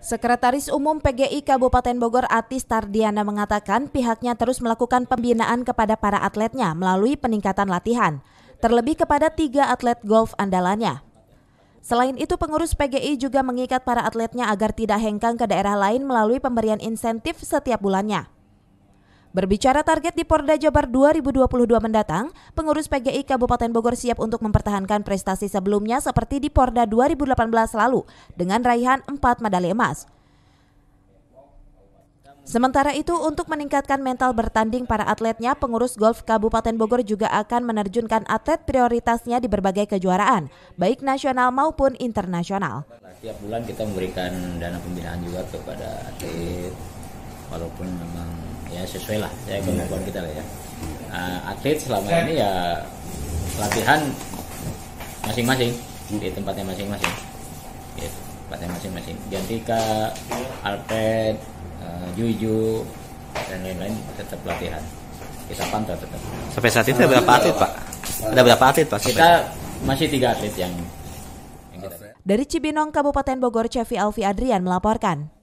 Sekretaris Umum PGI Kabupaten Bogor Atis Tardiana mengatakan pihaknya terus melakukan pembinaan kepada para atletnya melalui peningkatan latihan, terlebih kepada tiga atlet golf andalannya. Selain itu, pengurus PGI juga mengikat para atletnya agar tidak hengkang ke daerah lain melalui pemberian insentif setiap bulannya. Berbicara target di Porda Jabar 2022 mendatang, pengurus PGI Kabupaten Bogor siap untuk mempertahankan prestasi sebelumnya seperti di Porda 2018 lalu dengan raihan 4 medali emas. Sementara itu, untuk meningkatkan mental bertanding para atletnya, pengurus golf Kabupaten Bogor juga akan menerjunkan atlet prioritasnya di berbagai kejuaraan, baik nasional maupun internasional. Setiap nah, bulan kita memberikan dana pembinaan juga kepada atlet, walaupun memang ya sesuai lah ya kemampuan kita lah ya uh, atlet selama ini ya latihan masing-masing di tempatnya masing-masing ya, tempatnya masing-masing Jantika Alfred uh, eh, Juju dan lain-lain tetap latihan kita pantau tetap sampai saat itu ada berapa atlet pak ada berapa atlet pak kita masih tiga atlet yang, yang kita... dari Cibinong Kabupaten Bogor Cevi Alfi Adrian melaporkan